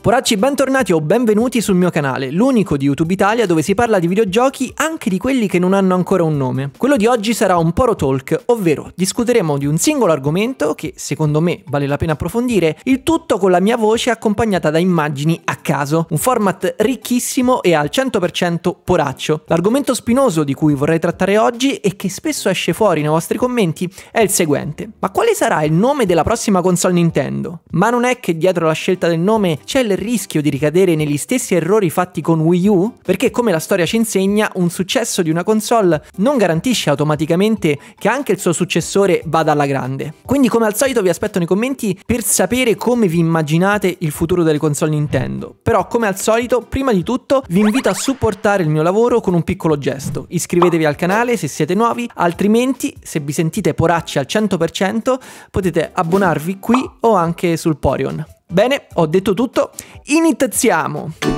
Poracci, bentornati o benvenuti sul mio canale, l'unico di YouTube Italia dove si parla di videogiochi anche di quelli che non hanno ancora un nome. Quello di oggi sarà un Poro Talk, ovvero discuteremo di un singolo argomento che secondo me vale la pena approfondire, il tutto con la mia voce accompagnata da immagini a caso, un format ricchissimo e al 100% poraccio. L'argomento spinoso di cui vorrei trattare oggi e che spesso esce fuori nei vostri commenti è il seguente. Ma quale sarà il nome della prossima console Nintendo? Ma non è che dietro la scelta del nome c'è il rischio di ricadere negli stessi errori fatti con Wii U? Perché come la storia ci insegna, un successo di una console non garantisce automaticamente che anche il suo successore vada alla grande. Quindi come al solito vi aspetto nei commenti per sapere come vi immaginate il futuro delle console Nintendo. Però come al solito, prima di tutto, vi invito a supportare il mio lavoro con un piccolo gesto. Iscrivetevi al canale se siete nuovi, altrimenti se vi sentite poracci al 100% potete abbonarvi qui o anche sul Porion. Bene, ho detto tutto, iniziamo!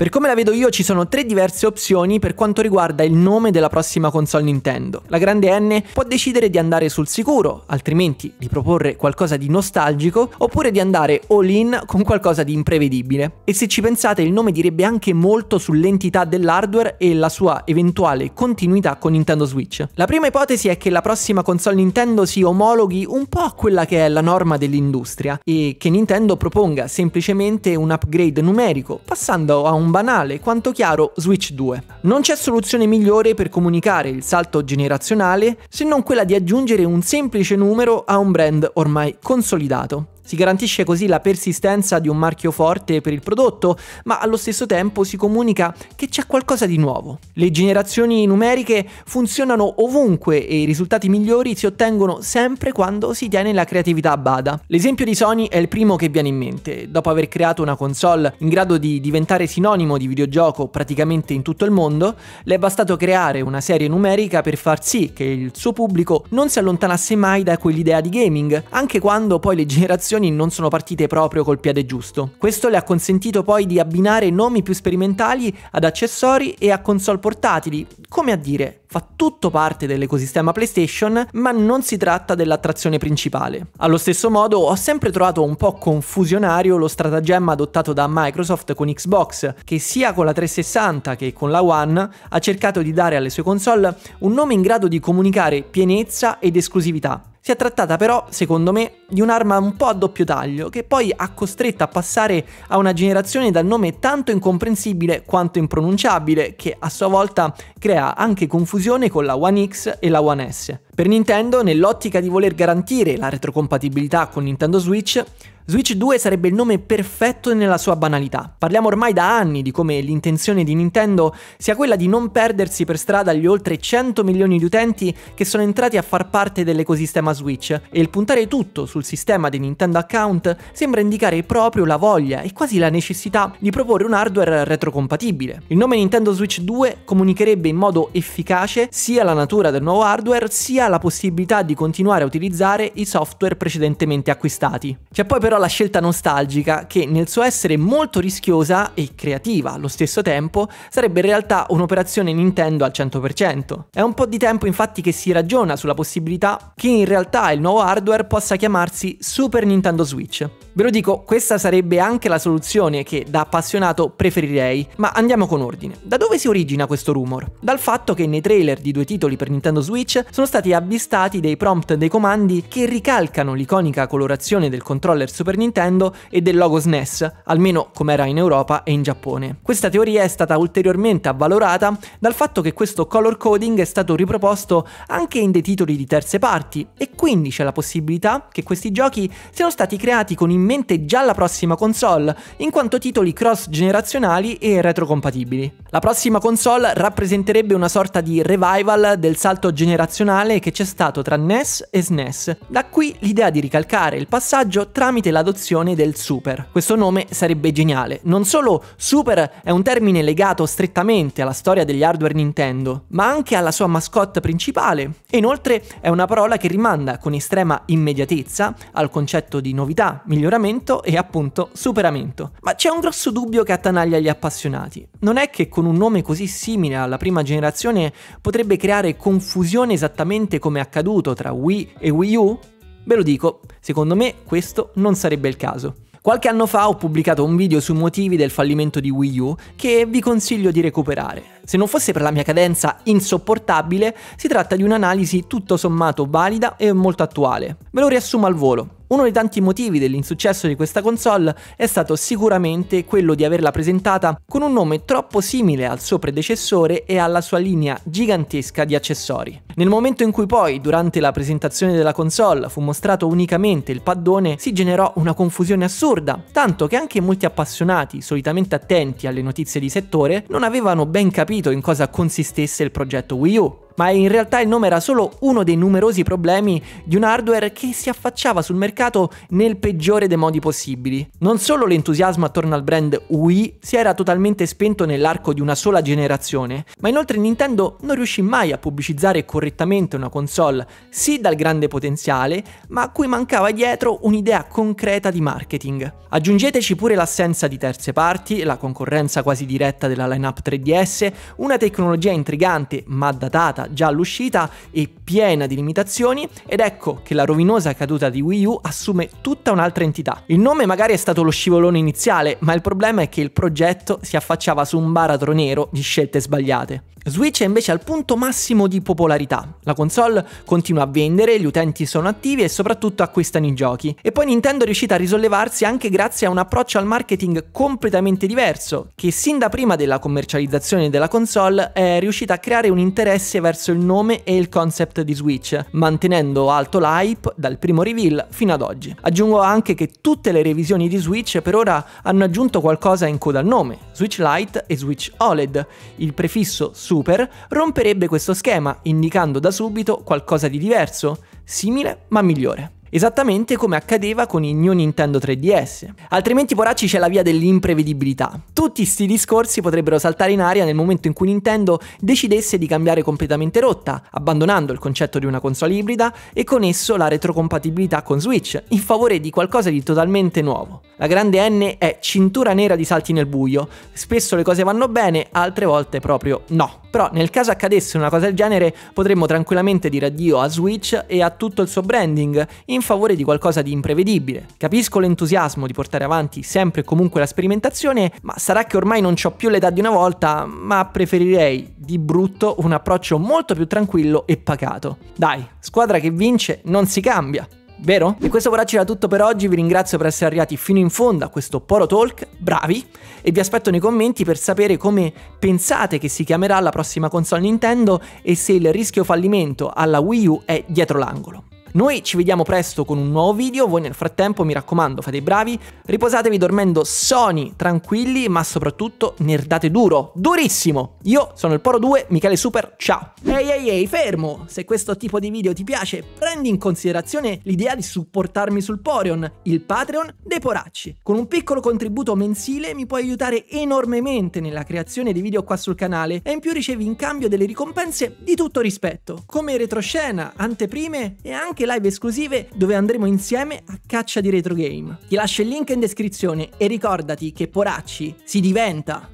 Per come la vedo io ci sono tre diverse opzioni per quanto riguarda il nome della prossima console Nintendo. La grande N può decidere di andare sul sicuro, altrimenti di proporre qualcosa di nostalgico, oppure di andare all in con qualcosa di imprevedibile. E se ci pensate il nome direbbe anche molto sull'entità dell'hardware e la sua eventuale continuità con Nintendo Switch. La prima ipotesi è che la prossima console Nintendo si omologhi un po' a quella che è la norma dell'industria e che Nintendo proponga semplicemente un upgrade numerico, passando a un banale quanto chiaro Switch 2. Non c'è soluzione migliore per comunicare il salto generazionale se non quella di aggiungere un semplice numero a un brand ormai consolidato. Si garantisce così la persistenza di un marchio forte per il prodotto, ma allo stesso tempo si comunica che c'è qualcosa di nuovo. Le generazioni numeriche funzionano ovunque e i risultati migliori si ottengono sempre quando si tiene la creatività a bada. L'esempio di Sony è il primo che viene in mente. Dopo aver creato una console in grado di diventare sinonimo di videogioco praticamente in tutto il mondo, le è bastato creare una serie numerica per far sì che il suo pubblico non si allontanasse mai da quell'idea di gaming, anche quando poi le generazioni canzoni non sono partite proprio col piede giusto. Questo le ha consentito poi di abbinare nomi più sperimentali ad accessori e a console portatili, come a dire fa tutto parte dell'ecosistema PlayStation, ma non si tratta dell'attrazione principale. Allo stesso modo ho sempre trovato un po' confusionario lo stratagemma adottato da Microsoft con Xbox, che sia con la 360 che con la One ha cercato di dare alle sue console un nome in grado di comunicare pienezza ed esclusività, si è trattata però, secondo me, di un'arma un po' a doppio taglio, che poi ha costretto a passare a una generazione dal nome tanto incomprensibile quanto impronunciabile, che a sua volta crea anche confusione fusione con la One X e la One S. Per Nintendo, nell'ottica di voler garantire la retrocompatibilità con Nintendo Switch, Switch 2 sarebbe il nome perfetto nella sua banalità. Parliamo ormai da anni di come l'intenzione di Nintendo sia quella di non perdersi per strada gli oltre 100 milioni di utenti che sono entrati a far parte dell'ecosistema Switch e il puntare tutto sul sistema di Nintendo Account sembra indicare proprio la voglia e quasi la necessità di proporre un hardware retrocompatibile. Il nome Nintendo Switch 2 comunicherebbe in modo efficace sia la natura del nuovo hardware sia la possibilità di continuare a utilizzare i software precedentemente acquistati. C'è poi però la scelta nostalgica che nel suo essere molto rischiosa e creativa allo stesso tempo sarebbe in realtà un'operazione Nintendo al 100%. È un po' di tempo infatti che si ragiona sulla possibilità che in realtà il nuovo hardware possa chiamarsi Super Nintendo Switch. Ve lo dico, questa sarebbe anche la soluzione che da appassionato preferirei, ma andiamo con ordine. Da dove si origina questo rumor? Dal fatto che nei trailer di due titoli per Nintendo Switch sono stati avvistati dei prompt dei comandi che ricalcano l'iconica colorazione del controller Super Nintendo e del logo SNES, almeno come era in Europa e in Giappone. Questa teoria è stata ulteriormente avvalorata dal fatto che questo color coding è stato riproposto anche in dei titoli di terze parti e quindi c'è la possibilità che questi giochi siano stati creati con in mente già la prossima console, in quanto titoli cross generazionali e retrocompatibili. La prossima console rappresenterebbe una sorta di revival del salto generazionale che c'è stato tra NES e SNES. Da qui l'idea di ricalcare il passaggio tramite durante l'adozione del super. Questo nome sarebbe geniale. Non solo super è un termine legato strettamente alla storia degli hardware Nintendo, ma anche alla sua mascotte principale e inoltre è una parola che rimanda con estrema immediatezza al concetto di novità, miglioramento e appunto superamento. Ma c'è un grosso dubbio che attanaglia gli appassionati. Non è che con un nome così simile alla prima generazione potrebbe creare confusione esattamente come è accaduto tra Wii e Wii U? Ve lo dico, secondo me questo non sarebbe il caso. Qualche anno fa ho pubblicato un video sui motivi del fallimento di Wii U che vi consiglio di recuperare. Se non fosse per la mia cadenza insopportabile, si tratta di un'analisi tutto sommato valida e molto attuale. Ve lo riassumo al volo. Uno dei tanti motivi dell'insuccesso di questa console è stato sicuramente quello di averla presentata con un nome troppo simile al suo predecessore e alla sua linea gigantesca di accessori. Nel momento in cui poi, durante la presentazione della console, fu mostrato unicamente il paddone, si generò una confusione assurda, tanto che anche molti appassionati, solitamente attenti alle notizie di settore, non avevano ben capito in cosa consistesse il progetto Wii U ma in realtà il nome era solo uno dei numerosi problemi di un hardware che si affacciava sul mercato nel peggiore dei modi possibili. Non solo l'entusiasmo attorno al brand Wii si era totalmente spento nell'arco di una sola generazione, ma inoltre Nintendo non riuscì mai a pubblicizzare correttamente una console sì dal grande potenziale, ma a cui mancava dietro un'idea concreta di marketing. Aggiungeteci pure l'assenza di terze parti, la concorrenza quasi diretta della lineup 3DS, una tecnologia intrigante ma datata già all'uscita e piena di limitazioni ed ecco che la rovinosa caduta di Wii U assume tutta un'altra entità. Il nome magari è stato lo scivolone iniziale, ma il problema è che il progetto si affacciava su un baratro nero di scelte sbagliate. Switch è invece al punto massimo di popolarità. La console continua a vendere, gli utenti sono attivi e soprattutto acquistano i giochi. E poi Nintendo è riuscita a risollevarsi anche grazie a un approccio al marketing completamente diverso, che sin da prima della commercializzazione della console è riuscita a creare un interesse verso perso il nome e il concept di Switch, mantenendo alto l'hype dal primo reveal fino ad oggi. Aggiungo anche che tutte le revisioni di Switch per ora hanno aggiunto qualcosa in coda al nome, Switch Lite e Switch OLED. Il prefisso Super romperebbe questo schema, indicando da subito qualcosa di diverso, simile ma migliore esattamente come accadeva con il New Nintendo 3DS. Altrimenti poracci c'è la via dell'imprevedibilità. Tutti sti discorsi potrebbero saltare in aria nel momento in cui Nintendo decidesse di cambiare completamente rotta, abbandonando il concetto di una console ibrida e con esso la retrocompatibilità con Switch, in favore di qualcosa di totalmente nuovo. La grande N è cintura nera di salti nel buio, spesso le cose vanno bene, altre volte proprio no. Però nel caso accadesse una cosa del genere potremmo tranquillamente dire addio a Switch e a tutto il suo branding in favore di qualcosa di imprevedibile. Capisco l'entusiasmo di portare avanti sempre e comunque la sperimentazione, ma sarà che ormai non ho più l'età di una volta, ma preferirei di brutto un approccio molto più tranquillo e pacato. Dai, squadra che vince non si cambia vero? E questo però c'era tutto per oggi, vi ringrazio per essere arrivati fino in fondo a questo Poro Talk, bravi, e vi aspetto nei commenti per sapere come pensate che si chiamerà la prossima console Nintendo e se il rischio fallimento alla Wii U è dietro l'angolo. Noi ci vediamo presto con un nuovo video, voi nel frattempo mi raccomando fate i bravi, riposatevi dormendo soni, tranquilli, ma soprattutto nerdate duro, durissimo! Io sono il Poro 2, Michele Super, ciao! Ehi ehi ehi, fermo! Se questo tipo di video ti piace, prendi in considerazione l'idea di supportarmi sul Poreon, il Patreon dei Poracci. Con un piccolo contributo mensile mi puoi aiutare enormemente nella creazione di video qua sul canale e in più ricevi in cambio delle ricompense di tutto rispetto, come retroscena, anteprime e anche anche live esclusive dove andremo insieme a caccia di retro game. Ti lascio il link in descrizione e ricordati che Poracci si diventa!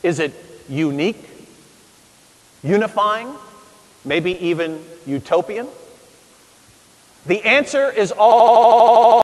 Is it unique, unifying, maybe even utopian? The answer is all.